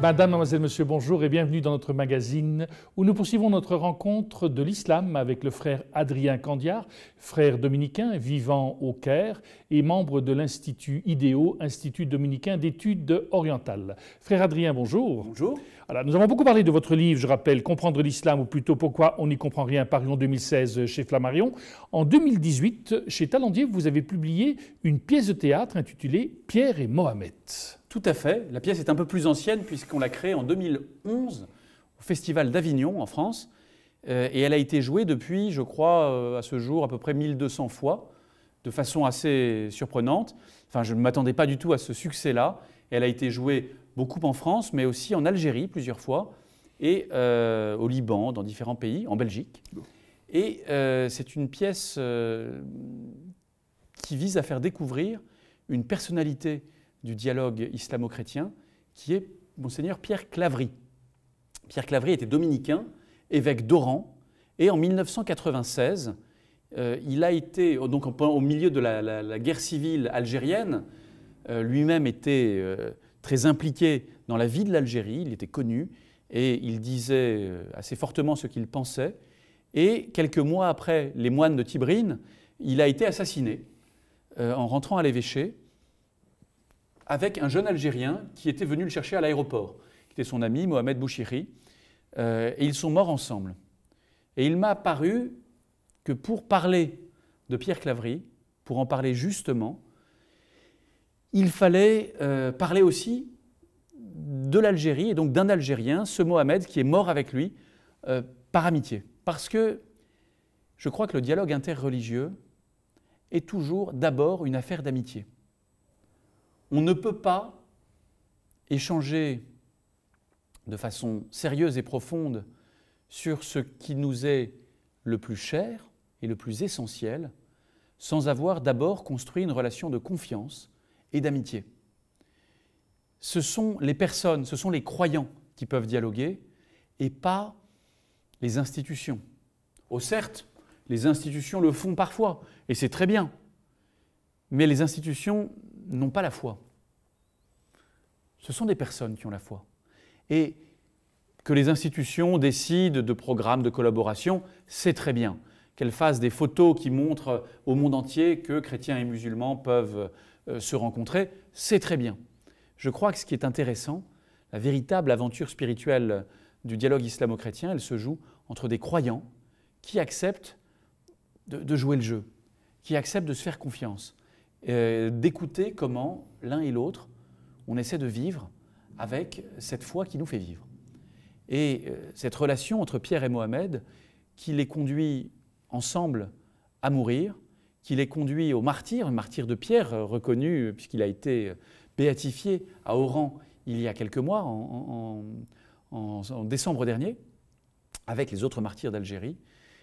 Madame, mademoiselle, monsieur, bonjour et bienvenue dans notre magazine où nous poursuivons notre rencontre de l'islam avec le frère Adrien Candiar, frère dominicain vivant au Caire et membre de l'Institut IDEO, Institut dominicain d'études orientales. Frère Adrien, bonjour. Bonjour. Alors, nous avons beaucoup parlé de votre livre, je rappelle, Comprendre l'islam ou plutôt pourquoi on n'y comprend rien, paru en 2016 chez Flammarion. En 2018, chez Talandier, vous avez publié une pièce de théâtre intitulée Pierre et Mohamed. Tout à fait. La pièce est un peu plus ancienne puisqu'on l'a créée en 2011 au Festival d'Avignon en France. Euh, et elle a été jouée depuis, je crois, euh, à ce jour, à peu près 1200 fois, de façon assez surprenante. Enfin, je ne m'attendais pas du tout à ce succès-là. Elle a été jouée beaucoup en France, mais aussi en Algérie plusieurs fois, et euh, au Liban, dans différents pays, en Belgique. Et c'est une pièce qui vise à faire découvrir une personnalité du dialogue islamo-chrétien, qui est monseigneur Pierre Clavry. Pierre Clavry était dominicain, évêque d'Oran, et en 1996, euh, il a été, donc au milieu de la, guerre civile algérienne, euh, lui-même était euh, très impliqué dans la vie de l'Algérie, il était connu, et il disait assez fortement ce qu'il pensait. Et quelques mois après les moines de Tibrine, il a été assassiné en rentrant à l'évêché avec un jeune Algérien qui était venu le chercher à l'aéroport, qui était son ami Mohamed Bouchiri, euh, et ils sont morts ensemble. Et il m'a paru que pour parler de Pierre Claverie, pour en parler justement, il fallait euh, parler aussi de l'Algérie, et donc d'un Algérien, ce Mohamed qui est mort avec lui, euh, par amitié. Parce que je crois que le dialogue interreligieux est toujours d'abord une affaire d'amitié. On ne peut pas échanger de façon sérieuse et profonde sur ce qui nous est le plus cher et le plus essentiel sans avoir d'abord construit une relation de confiance et d'amitié. Ce sont les personnes, ce sont les croyants qui peuvent dialoguer et pas les institutions. Oh certes, les institutions le font parfois et c'est très bien, mais les institutions n'ont pas la foi. Ce sont des personnes qui ont la foi. Et que les institutions décident de programmes de collaboration, c'est très bien. Qu'elles fassent des photos qui montrent au monde entier que chrétiens et musulmans peuvent euh, se rencontrer, c'est très bien. Je crois que ce qui est intéressant, la véritable aventure spirituelle du dialogue islamo-chrétien, elle se joue entre des croyants qui acceptent de, jouer le jeu, qui acceptent de se faire confiance, euh, d'écouter comment l'un et l'autre, on essaie de vivre avec cette foi qui nous fait vivre. Et euh, cette relation entre Pierre et Mohamed qui les conduit ensemble à mourir, qui les conduit au martyr, martyr de Pierre euh, reconnu puisqu'il a été béatifié à Oran il y a quelques mois, en, décembre dernier, avec les autres martyrs d'Algérie.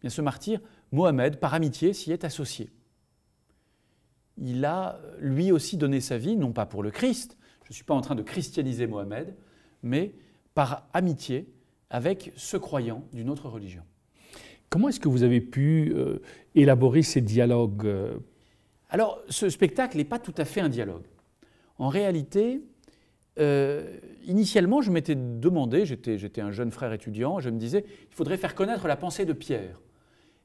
bien, ce martyr, Mohamed, par amitié, s'y est associé il a lui aussi donné sa vie, non pas pour le Christ, je ne suis pas en train de christianiser Mohamed, mais par amitié avec ce croyant d'une autre religion. Comment est-ce que vous avez pu euh, élaborer ces dialogues euh? Alors, ce spectacle n'est pas tout à fait un dialogue. En réalité, euh, initialement, je m'étais demandé, j'étais un jeune frère étudiant, je me disais, il faudrait faire connaître la pensée de Pierre.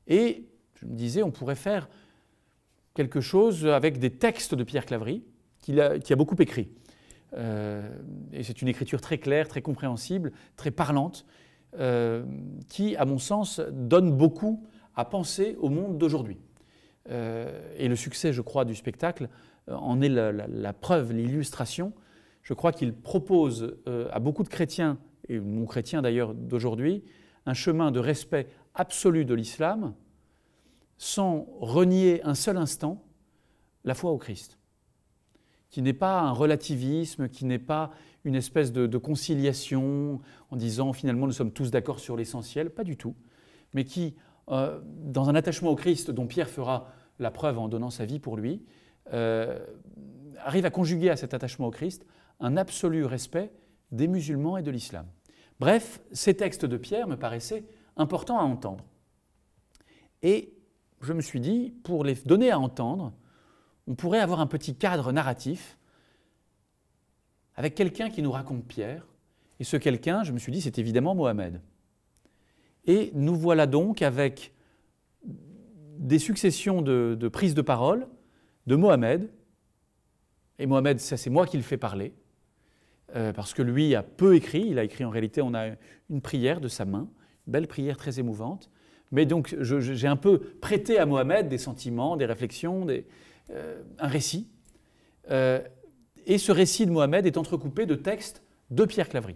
Et je me disais, on pourrait faire quelque chose avec des textes de Pierre Claverie, qui a, beaucoup écrit. Euh, et c'est une écriture très claire, très compréhensible, très parlante, euh, qui, à mon sens, donne beaucoup à penser au monde d'aujourd'hui. Euh, et le succès, je crois, du spectacle en est la, preuve, l'illustration. Je crois qu'il propose à beaucoup de chrétiens, et mon chrétien d'ailleurs d'aujourd'hui, un chemin de respect absolu de l'islam, sans renier un seul instant la foi au Christ, qui n'est pas un relativisme, qui n'est pas une espèce de, conciliation en disant finalement nous sommes tous d'accord sur l'essentiel, pas du tout, mais qui, euh, dans un attachement au Christ dont Pierre fera la preuve en donnant sa vie pour lui, euh, arrive à conjuguer à cet attachement au Christ un absolu respect des musulmans et de l'islam. Bref, ces textes de Pierre me paraissaient importants à entendre. Et je me suis dit, pour les donner à entendre, on pourrait avoir un petit cadre narratif avec quelqu'un qui nous raconte Pierre. Et ce quelqu'un, je me suis dit, c'est évidemment Mohamed. Et nous voilà donc avec des successions de, prises de parole de Mohamed. Et Mohamed, c'est moi qui le fais parler, euh, parce que lui a peu écrit. Il a écrit en réalité, on a une prière de sa main, une belle prière très émouvante. Mais donc j'ai un peu prêté à Mohamed des sentiments, des réflexions, euh, un récit. Euh, et ce récit de Mohamed est entrecoupé de textes de Pierre Clavry.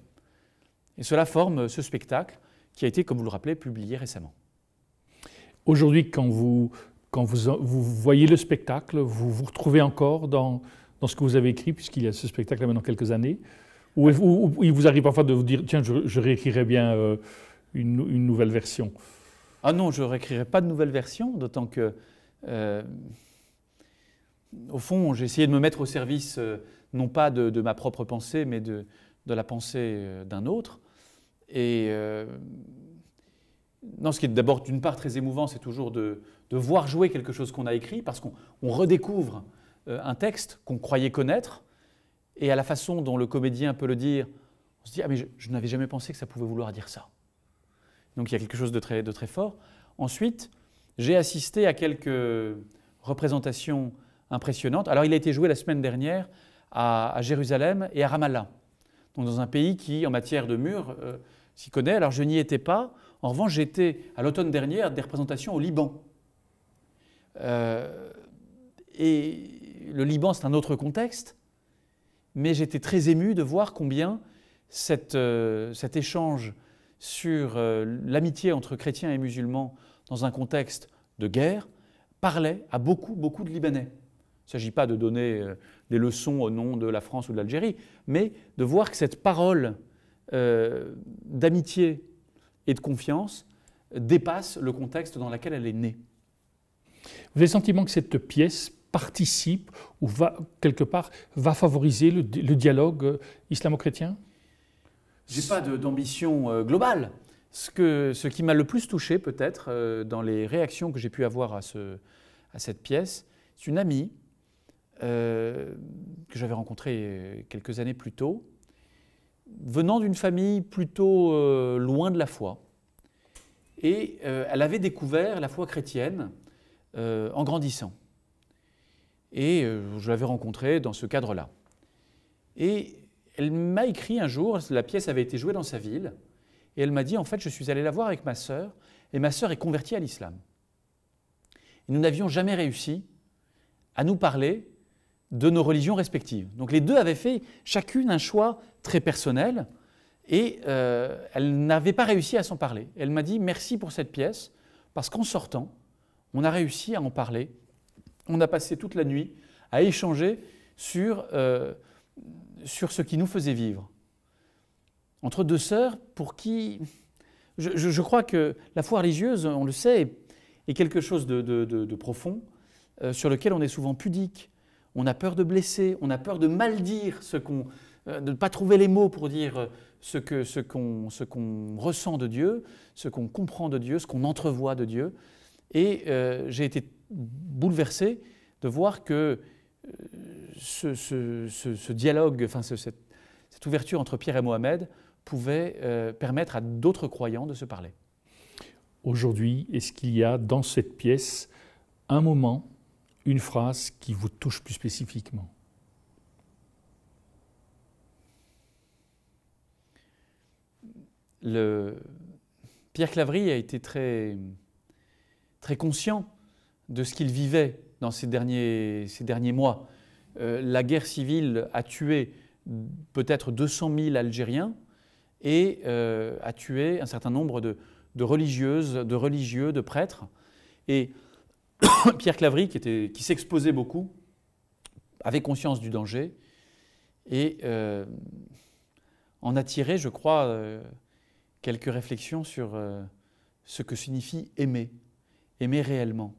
Et cela forme ce spectacle qui a été, comme vous le rappelez, publié récemment. Aujourd'hui, quand, vous, voyez le spectacle, vous vous retrouvez encore dans, ce que vous avez écrit, puisqu'il y a ce spectacle maintenant quelques années, ou il vous arrive parfois de vous dire, tiens, je, réécrirai bien euh, une nouvelle version ah non, je ne réécrirai pas de nouvelle version, d'autant que, euh, au fond, j'ai essayé de me mettre au service, euh, non pas de, ma propre pensée, mais de, de la pensée euh, d'un autre. Et non, ce qui est d'abord d'une part très émouvant, c'est toujours de, voir jouer quelque chose qu'on a écrit, parce qu'on redécouvre un texte qu'on croyait connaître, et à la façon dont le comédien peut le dire, on se dit, ah mais je n'avais jamais pensé que ça pouvait vouloir dire ça. Donc il y a quelque chose de très, de très fort. Ensuite, j'ai assisté à quelques représentations impressionnantes. Alors il a été joué la semaine dernière à, Jérusalem et à Ramallah, donc dans un pays qui, en matière de murs, euh, s'y connaît. Alors je n'y étais pas. En revanche, j'étais à l'automne dernier à des représentations au Liban. Euh, et le Liban, c'est un autre contexte, mais j'étais très ému de voir combien euh, cet échange sur euh, l'amitié entre chrétiens et musulmans dans un contexte de guerre parlait à beaucoup, beaucoup de Libanais. Il ne s'agit pas de donner euh, des leçons au nom de la France ou de l'Algérie, mais de voir que cette parole euh, d'amitié et de confiance dépasse le contexte dans lequel elle est née. Vous avez le sentiment que cette pièce participe ou va quelque part va favoriser le dialogue islamo-chrétien j'ai pas d'ambition euh, globale. Ce, que, ce qui m'a le plus touché, peut-être, euh, dans les réactions que j'ai pu avoir à, ce, à cette pièce, c'est une amie euh, que j'avais rencontrée quelques années plus tôt, venant d'une famille plutôt loin de la foi. Et elle avait découvert la foi chrétienne en grandissant. Et je l'avais rencontrée dans ce cadre-là. Et elle m'a écrit un jour, la pièce avait été jouée dans sa ville, et elle m'a dit, en fait, je suis allée la voir avec ma sœur, et ma sœur est convertie à l'islam. Nous n'avions jamais réussi à nous parler de nos religions respectives. Donc les deux avaient fait chacune un choix très personnel, et euh, elle n'avait pas réussi à s'en parler. Elle m'a dit, merci pour cette pièce, parce qu'en sortant, on a réussi à en parler. On a passé toute la nuit à échanger sur... Euh, sur ce qui nous faisait vivre. Entre deux sœurs pour qui... Je, crois que la foi religieuse, on le sait, est, quelque chose de, profond, euh, sur lequel on est souvent pudique. On a peur de blesser, on a peur de mal dire ce qu'on... Euh, de ne pas trouver les mots pour dire euh, ce qu'on ce qu'on ressent de Dieu, ce qu'on comprend de Dieu, ce qu'on entrevoit de Dieu. Et j'ai été bouleversé de voir que ce, ce, dialogue, enfin, cette, ouverture entre Pierre et Mohamed pouvait euh, permettre à d'autres croyants de se parler. Aujourd'hui, est-ce qu'il y a dans cette pièce un moment, une phrase qui vous touche plus spécifiquement Le... Pierre Clavry a été très, très conscient de ce qu'il vivait dans ces derniers, ces derniers mois. Euh, la guerre civile a tué peut-être 200 000 Algériens et euh, a tué un certain nombre de, religieuses, de religieux, de prêtres. Et Pierre Clavry, qui, qui s'exposait beaucoup, avait conscience du danger et euh, en a tiré, je crois, quelques réflexions sur ce que signifie aimer, aimer réellement.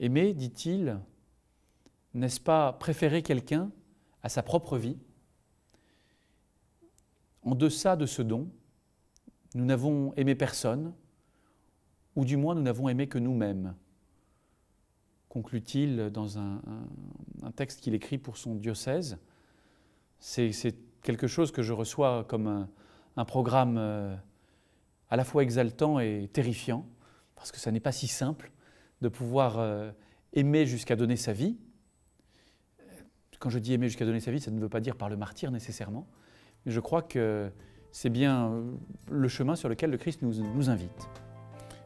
Aimer, dit-il, n'est-ce pas préférer quelqu'un à sa propre vie En deçà de ce don, nous n'avons aimé personne, ou du moins nous n'avons aimé que nous-mêmes, conclut-il dans un, texte qu'il écrit pour son diocèse. C'est quelque chose que je reçois comme un, programme euh, à la fois exaltant et terrifiant, parce que ça n'est pas si simple de pouvoir euh, aimer jusqu'à donner sa vie. Euh, quand je dis aimer jusqu'à donner sa vie, ça ne veut pas dire par le martyr nécessairement, mais je crois que c'est bien euh, le chemin sur lequel le Christ nous, nous invite.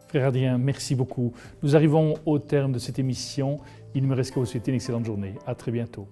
Frère Adrien, merci beaucoup. Nous arrivons au terme de cette émission. Il ne me reste qu'à vous souhaiter une excellente journée. À très bientôt.